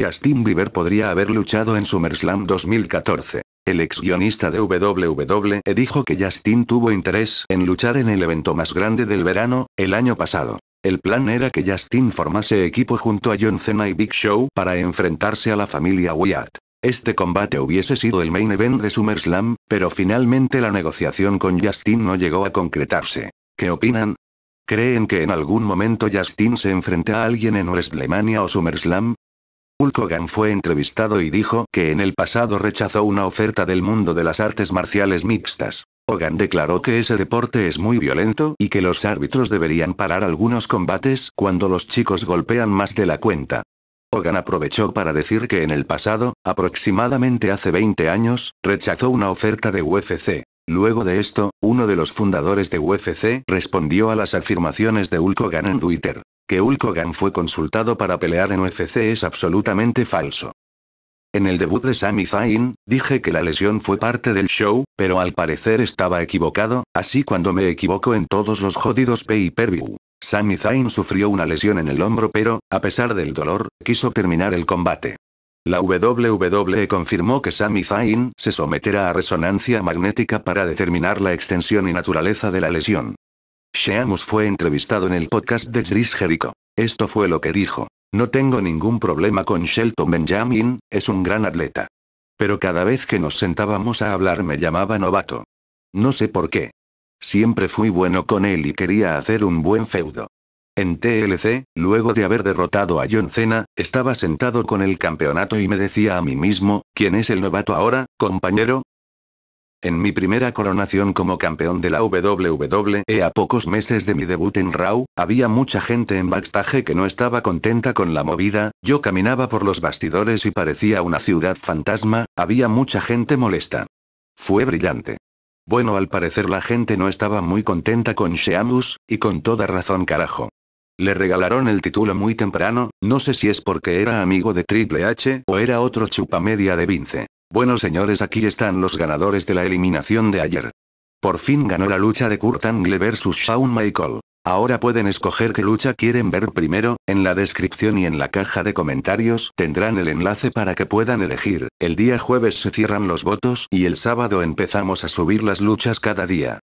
Justin Bieber podría haber luchado en SummerSlam 2014. El ex guionista de WWE dijo que Justin tuvo interés en luchar en el evento más grande del verano, el año pasado. El plan era que Justin formase equipo junto a John Cena y Big Show para enfrentarse a la familia Wyatt. Este combate hubiese sido el main event de SummerSlam, pero finalmente la negociación con Justin no llegó a concretarse. ¿Qué opinan? ¿Creen que en algún momento Justin se enfrenta a alguien en WrestleMania o SummerSlam? Hulk fue entrevistado y dijo que en el pasado rechazó una oferta del mundo de las artes marciales mixtas. Hogan declaró que ese deporte es muy violento y que los árbitros deberían parar algunos combates cuando los chicos golpean más de la cuenta. Hogan aprovechó para decir que en el pasado, aproximadamente hace 20 años, rechazó una oferta de UFC. Luego de esto, uno de los fundadores de UFC respondió a las afirmaciones de Hulk en Twitter que Ulkogan fue consultado para pelear en UFC es absolutamente falso. En el debut de Sami Zayn, dije que la lesión fue parte del show, pero al parecer estaba equivocado, así cuando me equivoco en todos los jodidos pay-per-view. Sami Zayn sufrió una lesión en el hombro pero, a pesar del dolor, quiso terminar el combate. La WWE confirmó que Sami Zayn se someterá a resonancia magnética para determinar la extensión y naturaleza de la lesión. Sheamus fue entrevistado en el podcast de Chris Jericho. Esto fue lo que dijo. No tengo ningún problema con Shelton Benjamin, es un gran atleta. Pero cada vez que nos sentábamos a hablar me llamaba novato. No sé por qué. Siempre fui bueno con él y quería hacer un buen feudo. En TLC, luego de haber derrotado a John Cena, estaba sentado con el campeonato y me decía a mí mismo, ¿quién es el novato ahora, compañero? En mi primera coronación como campeón de la WWE a pocos meses de mi debut en Raw, había mucha gente en backstage que no estaba contenta con la movida, yo caminaba por los bastidores y parecía una ciudad fantasma, había mucha gente molesta. Fue brillante. Bueno, al parecer la gente no estaba muy contenta con Sheamus, y con toda razón carajo. Le regalaron el título muy temprano, no sé si es porque era amigo de Triple H o era otro chupa media de Vince. Bueno señores aquí están los ganadores de la eliminación de ayer. Por fin ganó la lucha de Kurt Angle vs Shawn Michael. Ahora pueden escoger qué lucha quieren ver primero, en la descripción y en la caja de comentarios tendrán el enlace para que puedan elegir. El día jueves se cierran los votos y el sábado empezamos a subir las luchas cada día.